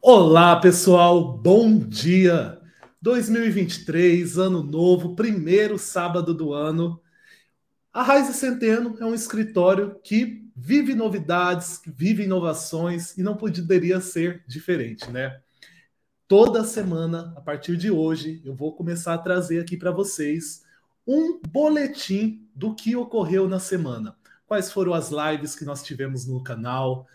Olá, pessoal, bom dia! 2023, ano novo, primeiro sábado do ano. A Raiz Centeno é um escritório que vive novidades, vive inovações e não poderia ser diferente, né? Toda semana, a partir de hoje, eu vou começar a trazer aqui para vocês um boletim do que ocorreu na semana. Quais foram as lives que nós tivemos no canal,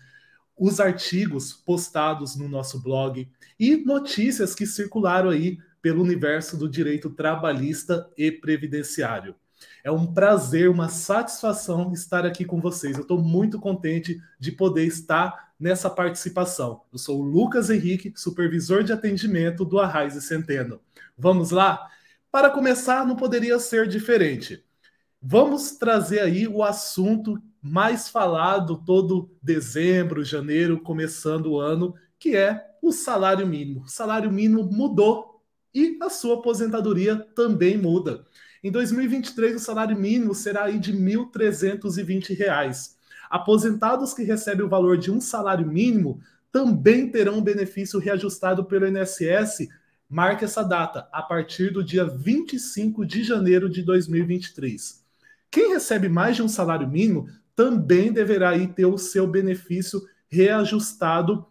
os artigos postados no nosso blog e notícias que circularam aí pelo universo do direito trabalhista e previdenciário. É um prazer, uma satisfação estar aqui com vocês. Eu estou muito contente de poder estar nessa participação. Eu sou o Lucas Henrique, supervisor de atendimento do Arraiz e Centeno. Vamos lá? Para começar, não poderia ser diferente. Vamos trazer aí o assunto mais falado todo dezembro, janeiro, começando o ano, que é o salário mínimo. O salário mínimo mudou e a sua aposentadoria também muda. Em 2023, o salário mínimo será aí de R$ 1.320. Aposentados que recebem o valor de um salário mínimo também terão benefício reajustado pelo INSS. Marque essa data, a partir do dia 25 de janeiro de 2023. Quem recebe mais de um salário mínimo também deverá aí ter o seu benefício reajustado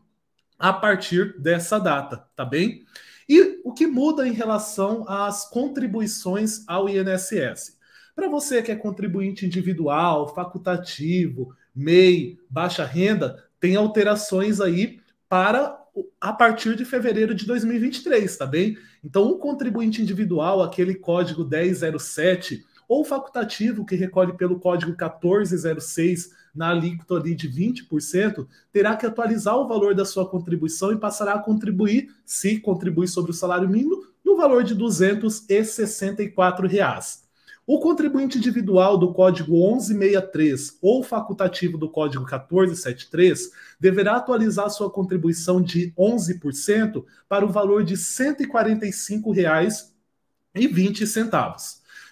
a partir dessa data, tá bem? E o que muda em relação às contribuições ao INSS? Para você que é contribuinte individual, facultativo, MEI, baixa renda, tem alterações aí para a partir de fevereiro de 2023, tá bem? Então, o contribuinte individual, aquele código 1007, ou facultativo, que recolhe pelo código 1406 na alíquota ali de 20%, terá que atualizar o valor da sua contribuição e passará a contribuir, se contribuir sobre o salário mínimo, no valor de R$ 264. Reais. O contribuinte individual do código 1163 ou facultativo do código 1473 deverá atualizar sua contribuição de 11% para o valor de R$ 145,20.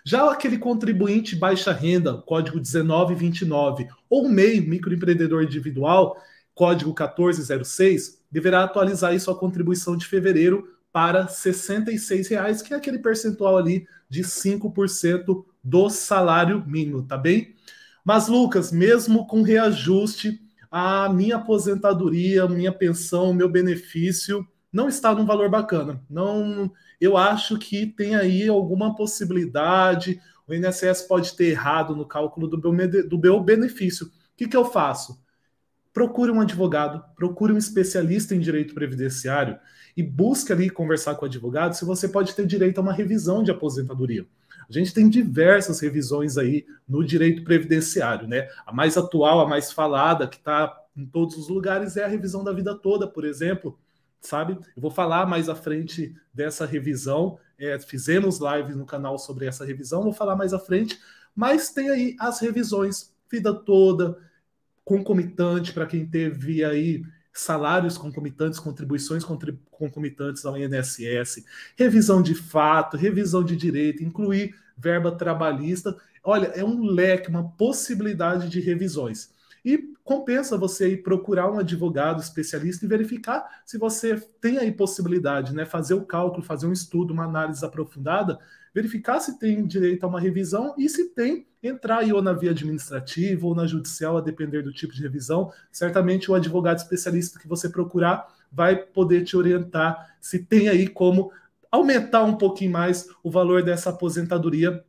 Já aquele contribuinte baixa renda, código 1929, ou MEI, microempreendedor individual, código 1406, deverá atualizar sua contribuição de fevereiro para R$ 66,00, que é aquele percentual ali de 5% do salário mínimo, tá bem? Mas, Lucas, mesmo com reajuste, a minha aposentadoria, minha pensão, meu benefício não está num valor bacana. Não, eu acho que tem aí alguma possibilidade. O INSS pode ter errado no cálculo do meu, do meu benefício. O que, que eu faço? Procure um advogado, procure um especialista em direito previdenciário e busque ali conversar com o advogado se você pode ter direito a uma revisão de aposentadoria. A gente tem diversas revisões aí no direito previdenciário, né? A mais atual, a mais falada, que está em todos os lugares, é a revisão da vida toda, por exemplo, sabe? Eu vou falar mais à frente dessa revisão. É, fizemos lives no canal sobre essa revisão, vou falar mais à frente. Mas tem aí as revisões, vida toda, concomitante, para quem teve aí salários concomitantes, contribuições concomitantes ao INSS, revisão de fato, revisão de direito, incluir verba trabalhista. Olha, é um leque, uma possibilidade de revisões. E compensa você ir procurar um advogado especialista e verificar se você tem aí possibilidade, né? Fazer o cálculo, fazer um estudo, uma análise aprofundada, verificar se tem direito a uma revisão e se tem, entrar aí ou na via administrativa ou na judicial, a depender do tipo de revisão. Certamente o advogado especialista que você procurar vai poder te orientar se tem aí como aumentar um pouquinho mais o valor dessa aposentadoria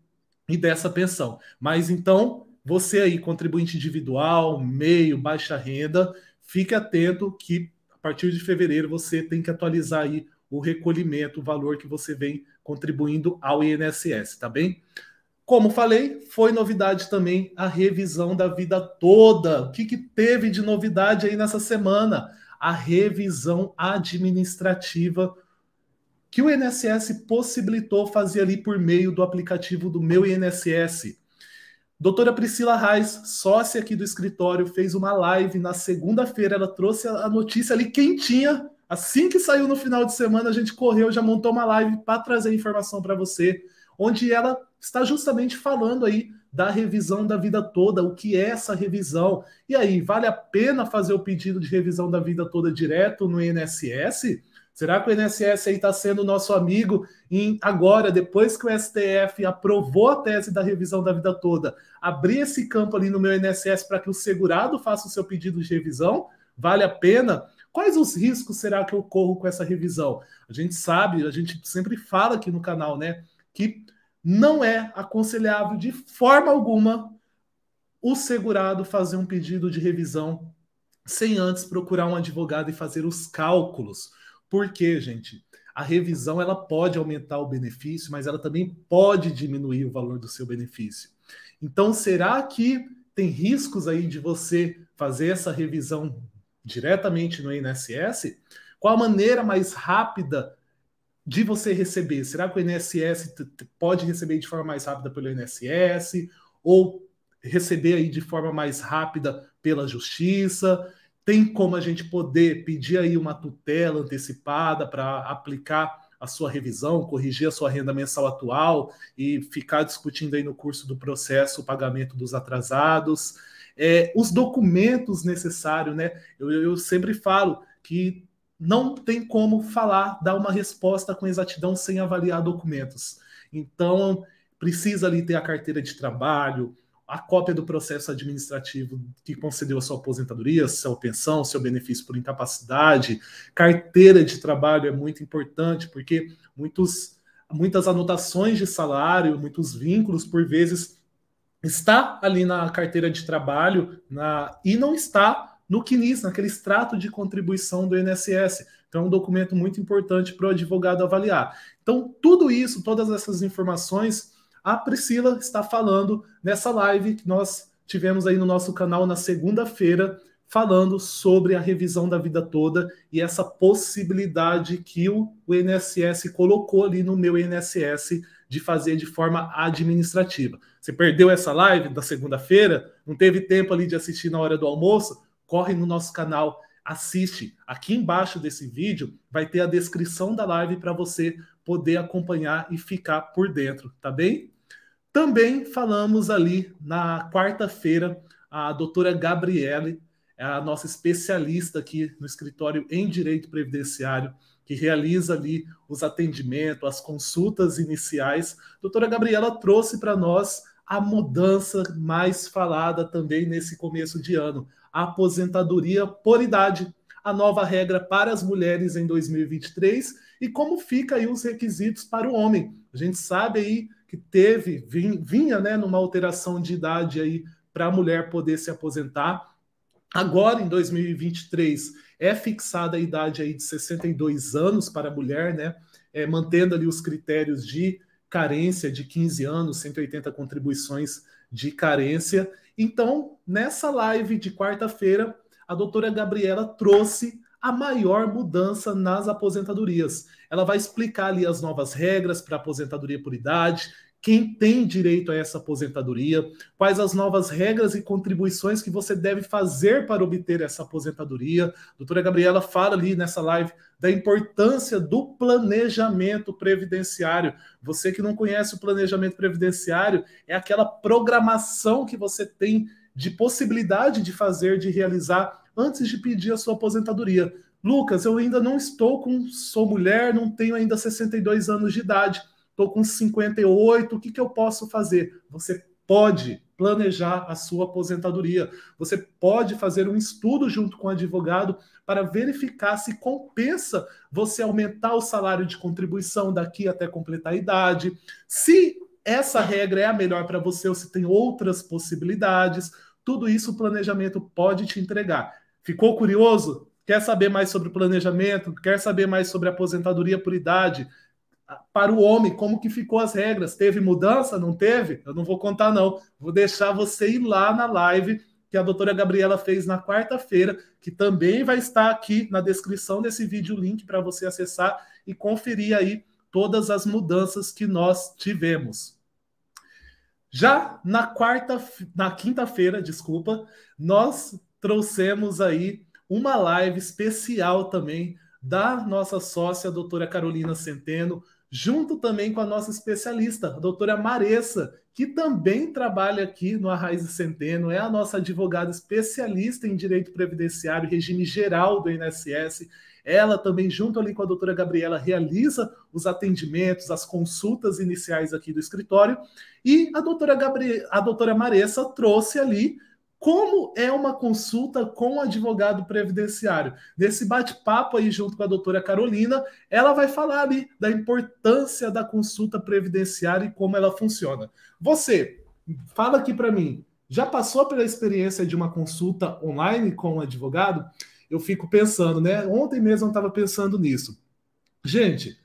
e dessa pensão. Mas então, você aí, contribuinte individual, meio, baixa renda, fique atento que a partir de fevereiro você tem que atualizar aí o recolhimento, o valor que você vem contribuindo ao INSS, tá bem? Como falei, foi novidade também a revisão da vida toda. O que, que teve de novidade aí nessa semana? A revisão administrativa que o INSS possibilitou fazer ali por meio do aplicativo do Meu INSS. Doutora Priscila Reis, sócia aqui do escritório, fez uma live na segunda-feira. Ela trouxe a notícia ali quentinha. Assim que saiu no final de semana, a gente correu, já montou uma live para trazer informação para você, onde ela está justamente falando aí da revisão da vida toda, o que é essa revisão. E aí, vale a pena fazer o pedido de revisão da vida toda direto no INSS? Será que o INSS está sendo nosso amigo em agora, depois que o STF aprovou a tese da revisão da vida toda, abrir esse campo ali no meu INSS para que o segurado faça o seu pedido de revisão? Vale a pena? Quais os riscos será que eu corro com essa revisão? A gente sabe, a gente sempre fala aqui no canal, né, que não é aconselhável de forma alguma o segurado fazer um pedido de revisão sem antes procurar um advogado e fazer os cálculos por quê, gente? A revisão ela pode aumentar o benefício, mas ela também pode diminuir o valor do seu benefício. Então, será que tem riscos aí de você fazer essa revisão diretamente no INSS? Qual a maneira mais rápida de você receber? Será que o INSS pode receber de forma mais rápida pelo INSS ou receber aí de forma mais rápida pela justiça? Tem como a gente poder pedir aí uma tutela antecipada para aplicar a sua revisão, corrigir a sua renda mensal atual e ficar discutindo aí no curso do processo o pagamento dos atrasados, é, os documentos necessários, né? Eu, eu sempre falo que não tem como falar, dar uma resposta com exatidão sem avaliar documentos. Então, precisa ali ter a carteira de trabalho, a cópia do processo administrativo que concedeu a sua aposentadoria, sua pensão, seu benefício por incapacidade, carteira de trabalho é muito importante, porque muitos, muitas anotações de salário, muitos vínculos, por vezes, está ali na carteira de trabalho na, e não está no CNIS, naquele extrato de contribuição do INSS. Então, é um documento muito importante para o advogado avaliar. Então, tudo isso, todas essas informações a Priscila está falando nessa live que nós tivemos aí no nosso canal na segunda-feira, falando sobre a revisão da vida toda e essa possibilidade que o, o INSS colocou ali no meu INSS de fazer de forma administrativa. Você perdeu essa live da segunda-feira? Não teve tempo ali de assistir na hora do almoço? Corre no nosso canal, assiste. Aqui embaixo desse vídeo vai ter a descrição da live para você poder acompanhar e ficar por dentro, tá bem? Também falamos ali na quarta-feira a doutora Gabriele, é a nossa especialista aqui no escritório em direito previdenciário, que realiza ali os atendimentos, as consultas iniciais. A doutora Gabriela trouxe para nós a mudança mais falada também nesse começo de ano, a aposentadoria por idade, a nova regra para as mulheres em 2023 e como fica aí os requisitos para o homem. A gente sabe aí que teve, vinha né, numa alteração de idade aí para a mulher poder se aposentar. Agora, em 2023, é fixada a idade aí de 62 anos para a mulher, né? É, mantendo ali os critérios de carência de 15 anos, 180 contribuições de carência. Então, nessa live de quarta-feira, a doutora Gabriela trouxe a maior mudança nas aposentadorias. Ela vai explicar ali as novas regras para aposentadoria por idade, quem tem direito a essa aposentadoria, quais as novas regras e contribuições que você deve fazer para obter essa aposentadoria. A doutora Gabriela fala ali nessa live da importância do planejamento previdenciário. Você que não conhece o planejamento previdenciário, é aquela programação que você tem de possibilidade de fazer, de realizar antes de pedir a sua aposentadoria. Lucas, eu ainda não estou com. Sou mulher, não tenho ainda 62 anos de idade, estou com 58, o que, que eu posso fazer? Você pode planejar a sua aposentadoria. Você pode fazer um estudo junto com o advogado para verificar se compensa você aumentar o salário de contribuição daqui até completar a idade, se essa regra é a melhor para você ou se tem outras possibilidades. Tudo isso o planejamento pode te entregar. Ficou curioso? Quer saber mais sobre planejamento? Quer saber mais sobre aposentadoria por idade? Ah, para o homem, como que ficou as regras? Teve mudança? Não teve? Eu não vou contar, não. Vou deixar você ir lá na live que a doutora Gabriela fez na quarta-feira, que também vai estar aqui na descrição desse vídeo o link para você acessar e conferir aí todas as mudanças que nós tivemos. Já na quarta, na quinta-feira, desculpa, nós trouxemos aí uma live especial também da nossa sócia, a doutora Carolina Centeno, junto também com a nossa especialista, a doutora Maressa, que também trabalha aqui no Arraiz Centeno, é a nossa advogada especialista em direito previdenciário e regime geral do INSS. Ela também, junto ali com a doutora Gabriela, realiza os atendimentos, as consultas iniciais aqui do escritório. E a doutora, Gabri... a doutora Maressa trouxe ali como é uma consulta com um advogado previdenciário. Nesse bate-papo aí, junto com a doutora Carolina, ela vai falar ali da importância da consulta previdenciária e como ela funciona. Você, fala aqui para mim, já passou pela experiência de uma consulta online com um advogado? Eu fico pensando, né? Ontem mesmo eu estava pensando nisso. Gente,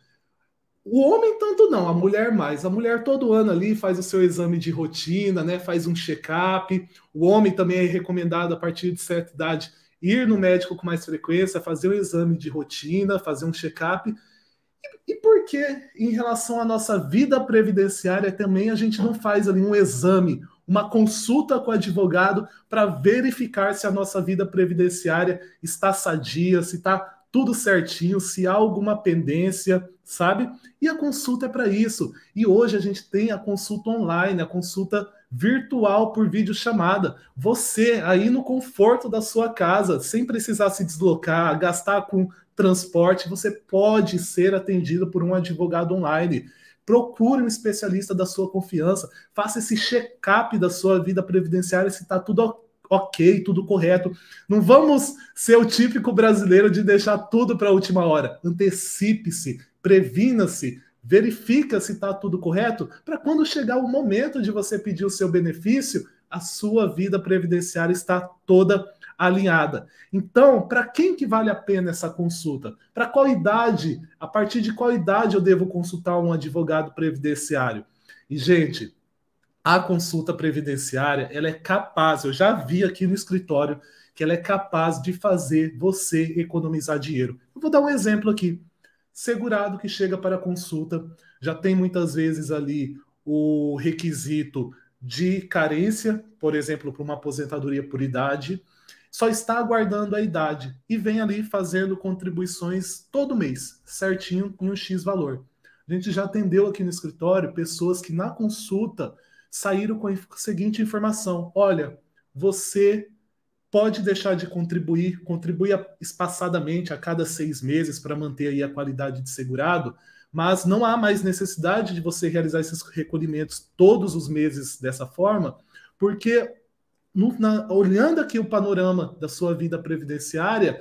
o homem tanto não, a mulher mais. A mulher todo ano ali faz o seu exame de rotina, né? Faz um check-up. O homem também é recomendado a partir de certa idade ir no médico com mais frequência, fazer o um exame de rotina, fazer um check-up. E, e por que, em relação à nossa vida previdenciária, também a gente não faz ali um exame, uma consulta com o advogado para verificar se a nossa vida previdenciária está sadia, se está tudo certinho, se há alguma pendência, sabe? E a consulta é para isso. E hoje a gente tem a consulta online, a consulta virtual por videochamada. Você aí no conforto da sua casa, sem precisar se deslocar, gastar com transporte, você pode ser atendido por um advogado online. Procure um especialista da sua confiança, faça esse check-up da sua vida previdenciária se está tudo ok ok, tudo correto. Não vamos ser o típico brasileiro de deixar tudo para a última hora. Antecipe-se, previna-se, verifica se está tudo correto, para quando chegar o momento de você pedir o seu benefício, a sua vida previdenciária está toda alinhada. Então, para quem que vale a pena essa consulta? Para qual idade? A partir de qual idade eu devo consultar um advogado previdenciário? E gente, a consulta previdenciária, ela é capaz, eu já vi aqui no escritório, que ela é capaz de fazer você economizar dinheiro. Eu vou dar um exemplo aqui. Segurado que chega para a consulta, já tem muitas vezes ali o requisito de carência, por exemplo, para uma aposentadoria por idade, só está aguardando a idade e vem ali fazendo contribuições todo mês, certinho, em um X valor. A gente já atendeu aqui no escritório pessoas que na consulta saíram com a seguinte informação: olha, você pode deixar de contribuir, contribui espaçadamente a cada seis meses para manter aí a qualidade de segurado, mas não há mais necessidade de você realizar esses recolhimentos todos os meses dessa forma, porque no, na, olhando aqui o panorama da sua vida previdenciária,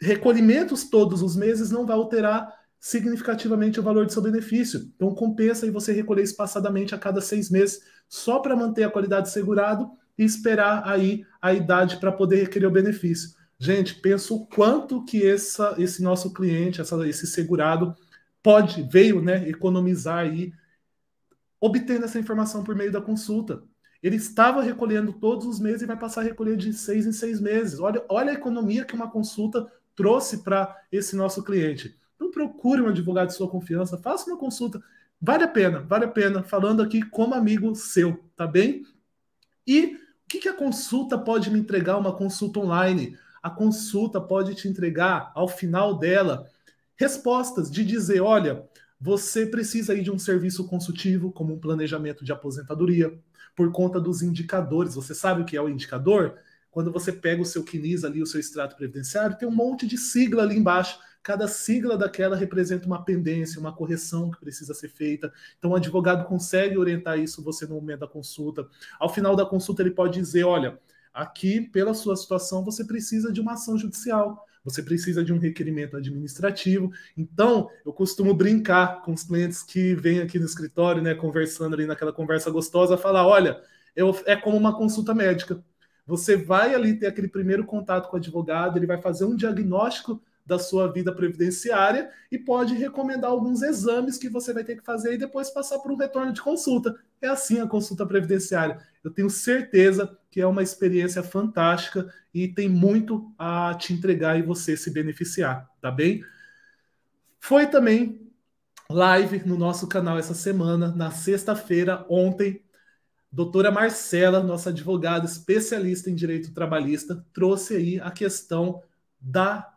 recolhimentos todos os meses não vai alterar significativamente o valor do seu benefício. Então compensa aí você recolher espaçadamente a cada seis meses, só para manter a qualidade segurado e esperar aí a idade para poder requerer o benefício. Gente, penso o quanto que essa, esse nosso cliente, essa, esse segurado, pode, veio né, economizar aí, obtendo essa informação por meio da consulta. Ele estava recolhendo todos os meses e vai passar a recolher de seis em seis meses. Olha, olha a economia que uma consulta trouxe para esse nosso cliente. Então procure um advogado de sua confiança, faça uma consulta. Vale a pena, vale a pena. Falando aqui como amigo seu, tá bem? E o que, que a consulta pode me entregar? Uma consulta online. A consulta pode te entregar, ao final dela, respostas de dizer: olha, você precisa ir de um serviço consultivo, como um planejamento de aposentadoria, por conta dos indicadores. Você sabe o que é o indicador? Quando você pega o seu Quinis ali, o seu extrato previdenciário, tem um monte de sigla ali embaixo. Cada sigla daquela representa uma pendência, uma correção que precisa ser feita. Então, o advogado consegue orientar isso você no momento da consulta. Ao final da consulta, ele pode dizer: olha, aqui, pela sua situação, você precisa de uma ação judicial você precisa de um requerimento administrativo. Então, eu costumo brincar com os clientes que vêm aqui no escritório, né, conversando ali naquela conversa gostosa, falar: olha, eu, é como uma consulta médica. Você vai ali ter aquele primeiro contato com o advogado, ele vai fazer um diagnóstico da sua vida previdenciária e pode recomendar alguns exames que você vai ter que fazer e depois passar por um retorno de consulta. É assim a consulta previdenciária. Eu tenho certeza que é uma experiência fantástica e tem muito a te entregar e você se beneficiar, tá bem? Foi também live no nosso canal essa semana, na sexta-feira, ontem, doutora Marcela, nossa advogada especialista em direito trabalhista, trouxe aí a questão da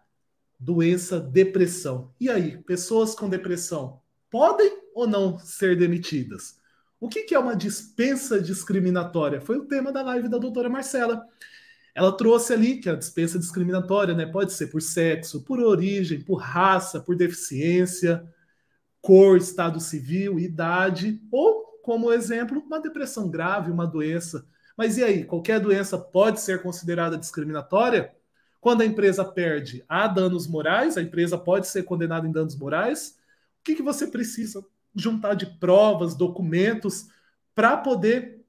doença depressão. E aí, pessoas com depressão podem ou não ser demitidas? O que, é uma dispensa discriminatória? Foi o tema da live da doutora Marcela. Ela trouxe ali que a dispensa discriminatória né, pode ser por sexo, por origem, por raça, por deficiência, cor, estado civil, idade, ou, como exemplo, uma depressão grave, uma doença. Mas e aí, qualquer doença pode ser considerada discriminatória? Quando a empresa perde, há danos morais, a empresa pode ser condenada em danos morais. O que, que você precisa juntar de provas, documentos, para poder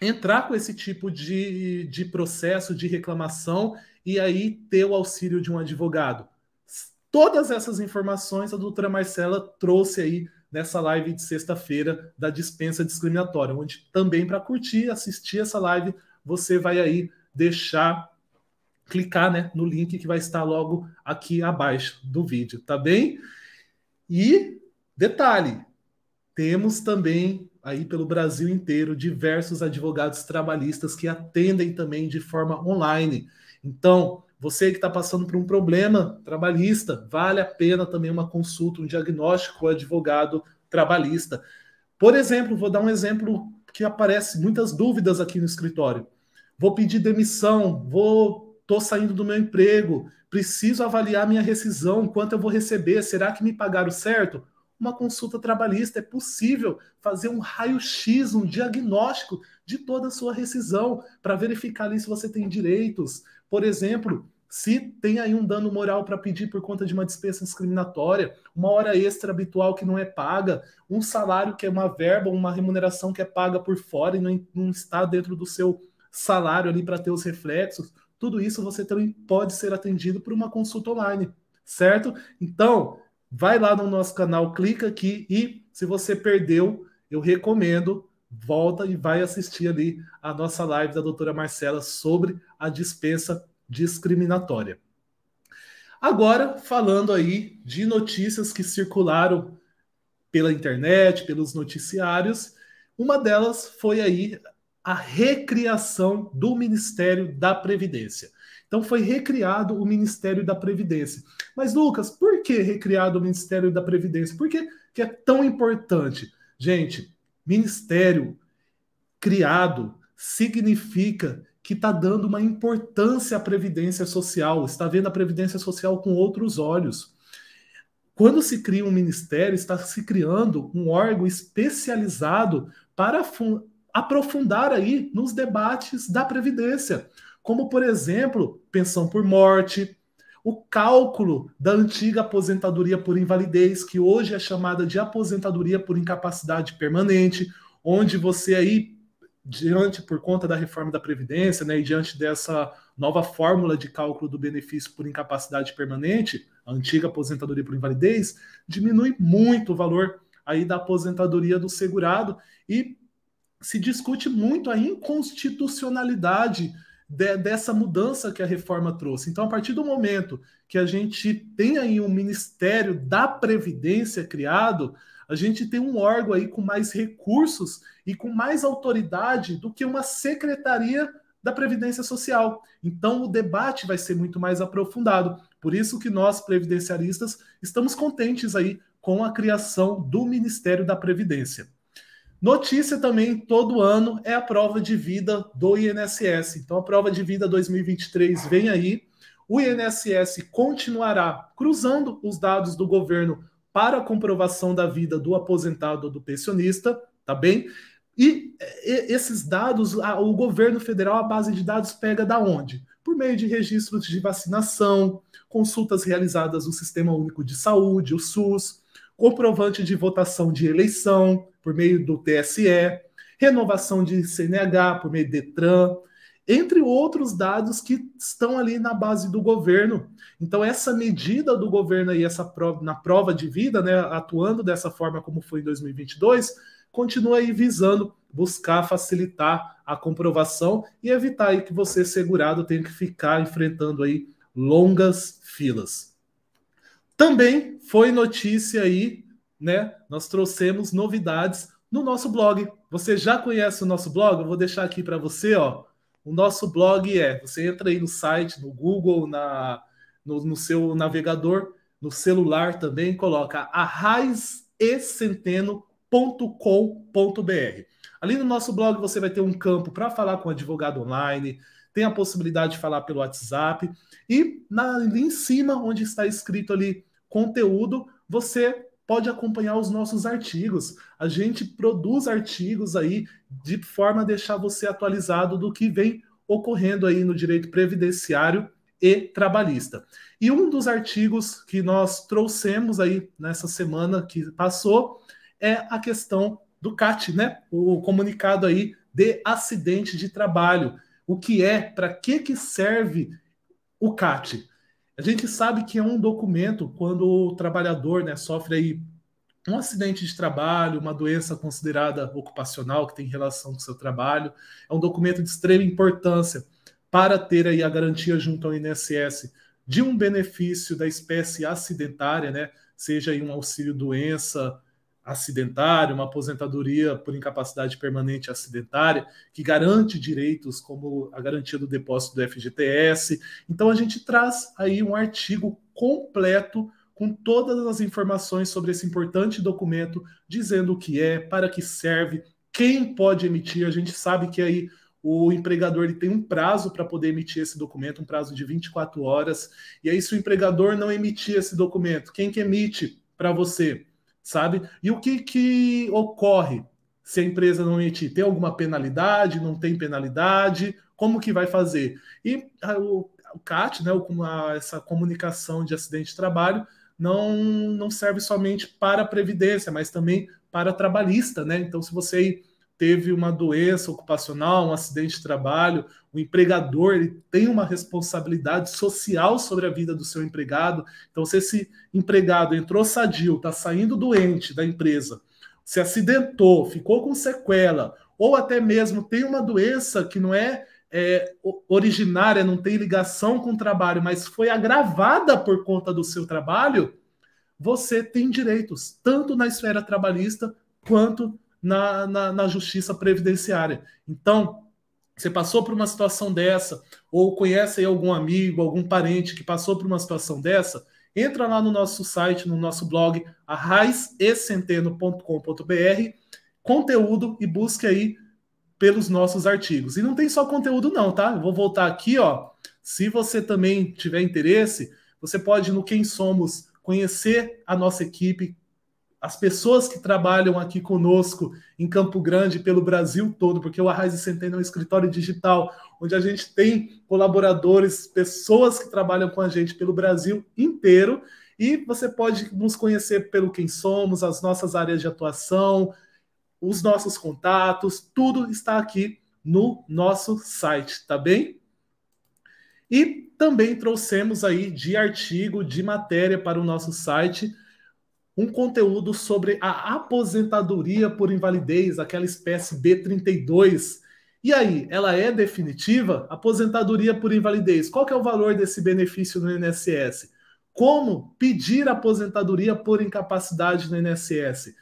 entrar com esse tipo de, de processo, de reclamação, e aí ter o auxílio de um advogado? Todas essas informações a doutora Marcela trouxe aí nessa live de sexta-feira da dispensa discriminatória, onde também para curtir, assistir essa live, você vai aí deixar clicar né, no link que vai estar logo aqui abaixo do vídeo, tá bem? E detalhe, temos também aí pelo Brasil inteiro diversos advogados trabalhistas que atendem também de forma online. Então, você que está passando por um problema trabalhista, vale a pena também uma consulta, um diagnóstico com advogado trabalhista. Por exemplo, vou dar um exemplo que aparece muitas dúvidas aqui no escritório. Vou pedir demissão, vou Estou saindo do meu emprego, preciso avaliar minha rescisão, quanto eu vou receber, será que me pagaram certo? Uma consulta trabalhista é possível fazer um raio-x, um diagnóstico de toda a sua rescisão para verificar ali se você tem direitos. Por exemplo, se tem aí um dano moral para pedir por conta de uma despesa discriminatória, uma hora extra habitual que não é paga, um salário que é uma verba, uma remuneração que é paga por fora e não, não está dentro do seu salário ali para ter os reflexos, tudo isso você também pode ser atendido por uma consulta online, certo? Então, vai lá no nosso canal, clica aqui e se você perdeu, eu recomendo volta e vai assistir ali a nossa live da doutora Marcela sobre a dispensa discriminatória. Agora, falando aí de notícias que circularam pela internet, pelos noticiários, uma delas foi aí a recriação do Ministério da Previdência. Então foi recriado o Ministério da Previdência. Mas, Lucas, por que recriado o Ministério da Previdência? Por que, que é tão importante? Gente, ministério criado significa que está dando uma importância à Previdência Social, está vendo a Previdência Social com outros olhos. Quando se cria um ministério, está se criando um órgão especializado para aprofundar aí nos debates da Previdência, como, por exemplo, pensão por morte, o cálculo da antiga aposentadoria por invalidez, que hoje é chamada de aposentadoria por incapacidade permanente, onde você aí, diante, por conta da reforma da Previdência, né, e diante dessa nova fórmula de cálculo do benefício por incapacidade permanente, a antiga aposentadoria por invalidez, diminui muito o valor aí da aposentadoria do segurado e se discute muito a inconstitucionalidade de, dessa mudança que a reforma trouxe. Então, a partir do momento que a gente tem aí um Ministério da Previdência criado, a gente tem um órgão aí com mais recursos e com mais autoridade do que uma secretaria da Previdência Social. Então, o debate vai ser muito mais aprofundado. Por isso que nós, previdenciaristas, estamos contentes aí com a criação do Ministério da Previdência. Notícia também, todo ano, é a prova de vida do INSS. Então, a prova de vida 2023 vem aí. O INSS continuará cruzando os dados do governo para a comprovação da vida do aposentado ou do pensionista, tá bem? E esses dados, o governo federal, a base de dados pega da onde? Por meio de registros de vacinação, consultas realizadas no Sistema Único de Saúde, o SUS, comprovante de votação de eleição por meio do TSE, renovação de CNH por meio do Detran, entre outros dados que estão ali na base do governo. Então, essa medida do governo aí, essa prova, na prova de vida, né, atuando dessa forma como foi em 2022, continua aí visando buscar facilitar a comprovação e evitar aí que você segurado tenha que ficar enfrentando aí longas filas. Também foi notícia aí, né? Nós trouxemos novidades no nosso blog. Você já conhece o nosso blog? Eu vou deixar aqui para você, ó. O nosso blog é, você entra aí no site, no Google, na no, no seu navegador, no celular também, coloca arraizecenteno.com.br. Ali no nosso blog você vai ter um campo para falar com advogado online, tem a possibilidade de falar pelo WhatsApp e na, ali em cima, onde está escrito ali conteúdo, você pode acompanhar os nossos artigos. A gente produz artigos aí de forma a deixar você atualizado do que vem ocorrendo aí no direito previdenciário e trabalhista. E um dos artigos que nós trouxemos aí nessa semana que passou é a questão do CAT, né? O comunicado aí de acidente de trabalho. O que é, para que que serve o CAT? A gente sabe que é um documento quando o trabalhador né, sofre aí um acidente de trabalho, uma doença considerada ocupacional que tem relação com o seu trabalho. É um documento de extrema importância para ter aí a garantia junto ao INSS de um benefício da espécie acidentária, né, seja aí um auxílio doença, acidentária, uma aposentadoria por incapacidade permanente acidentária, que garante direitos como a garantia do depósito do FGTS. Então a gente traz aí um artigo completo com todas as informações sobre esse importante documento, dizendo o que é, para que serve, quem pode emitir. A gente sabe que aí o empregador ele tem um prazo para poder emitir esse documento, um prazo de 24 horas. E aí, se o empregador não emitir esse documento, quem que emite para você? sabe? E o que, que ocorre se a empresa não emitir? Tem alguma penalidade? Não tem penalidade? Como que vai fazer? E ah, o, o CAT, né, a, essa comunicação de acidente de trabalho, não, não serve somente para a Previdência, mas também para trabalhista, né? Então, se você teve uma doença ocupacional, um acidente de trabalho, o empregador ele tem uma responsabilidade social sobre a vida do seu empregado. Então, se esse empregado entrou sadio, está saindo doente da empresa, se acidentou, ficou com sequela, ou até mesmo tem uma doença que não é, é originária, não tem ligação com o trabalho, mas foi agravada por conta do seu trabalho, você tem direitos, tanto na esfera trabalhista quanto na, na, na justiça previdenciária. Então, você passou por uma situação dessa, ou conhece aí algum amigo, algum parente que passou por uma situação dessa, entra lá no nosso site, no nosso blog, arraizecenteno.com.br, conteúdo e busque aí pelos nossos artigos. E não tem só conteúdo não, tá? Eu vou voltar aqui, ó. Se você também tiver interesse, você pode no Quem Somos conhecer a nossa equipe, as pessoas que trabalham aqui conosco em Campo Grande, pelo Brasil todo, porque o Arraiz e Centeno é um escritório digital, onde a gente tem colaboradores, pessoas que trabalham com a gente pelo Brasil inteiro, e você pode nos conhecer pelo quem somos, as nossas áreas de atuação, os nossos contatos, tudo está aqui no nosso site, tá bem? E também trouxemos aí de artigo, de matéria para o nosso site, um conteúdo sobre a aposentadoria por invalidez, aquela espécie B32. E aí, ela é definitiva? Aposentadoria por invalidez, qual é o valor desse benefício no INSS? Como pedir aposentadoria por incapacidade no INSS?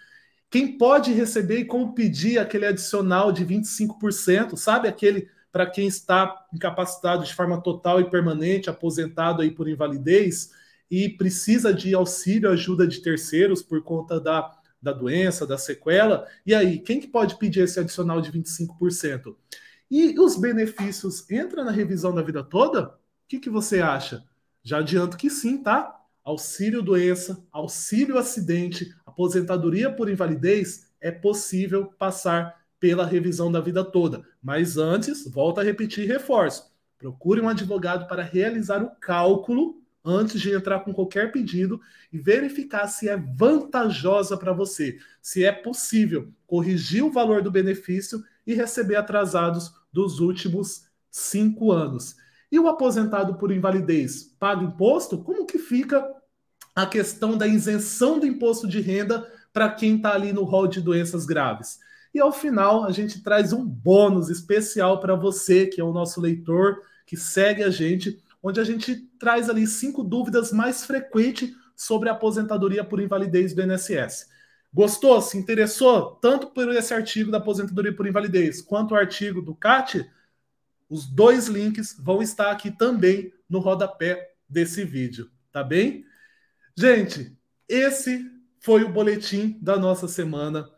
Quem pode receber e como pedir aquele adicional de 25%, sabe aquele para quem está incapacitado de forma total e permanente, aposentado aí por invalidez? e precisa de auxílio, ajuda de terceiros por conta da, da doença, da sequela. E aí, quem que pode pedir esse adicional de 25%? E os benefícios entra na revisão da vida toda? O que, que você acha? Já adianto que sim, tá? Auxílio doença, auxílio acidente, aposentadoria por invalidez é possível passar pela revisão da vida toda. Mas antes, volta a repetir e reforço. Procure um advogado para realizar o cálculo antes de entrar com qualquer pedido e verificar se é vantajosa para você, se é possível corrigir o valor do benefício e receber atrasados dos últimos cinco anos. E o aposentado por invalidez paga imposto? Como que fica a questão da isenção do imposto de renda para quem está ali no rol de doenças graves? E ao final, a gente traz um bônus especial para você, que é o nosso leitor, que segue a gente onde a gente traz ali cinco dúvidas mais frequentes sobre a aposentadoria por invalidez do INSS. Gostou? Se interessou tanto por esse artigo da aposentadoria por invalidez quanto o artigo do CAT? Os dois links vão estar aqui também no rodapé desse vídeo, tá bem? Gente, esse foi o boletim da nossa semana.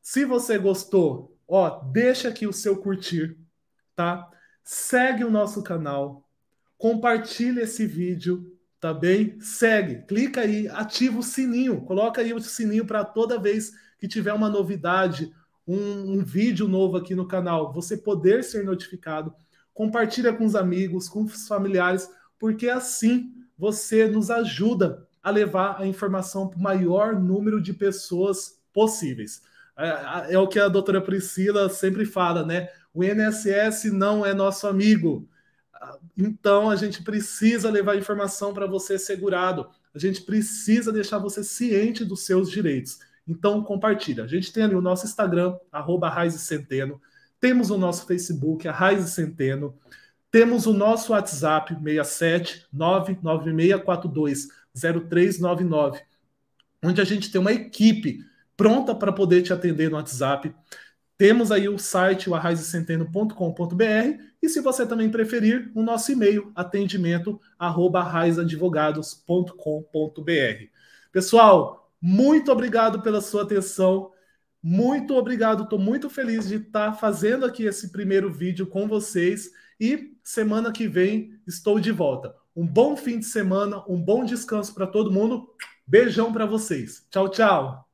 Se você gostou, ó, deixa aqui o seu curtir, tá? Segue o nosso canal, compartilha esse vídeo, tá bem? Segue, clica aí, ativa o sininho, coloca aí o sininho para toda vez que tiver uma novidade, um, um, vídeo novo aqui no canal, você poder ser notificado. Compartilha com os amigos, com os familiares, porque assim você nos ajuda a levar a informação para o maior número de pessoas possíveis. É, é, é o que a doutora Priscila sempre fala, né? O INSS não é nosso amigo então a gente precisa levar informação para você segurado. A gente precisa deixar você ciente dos seus direitos. Então compartilha. A gente tem ali o nosso Instagram, arroba Centeno. Temos o nosso Facebook, a Raiz Centeno. Temos o nosso WhatsApp, 67 onde a gente tem uma equipe pronta para poder te atender no WhatsApp. Temos aí o site, o arraizcenteno.com.br, e se você também preferir, o nosso e-mail, atendimento, arroba Pessoal, muito obrigado pela sua atenção. Muito obrigado, estou muito feliz de estar tá fazendo aqui esse primeiro vídeo com vocês e semana que vem estou de volta. Um bom fim de semana, um bom descanso para todo mundo. Beijão para vocês. Tchau, tchau.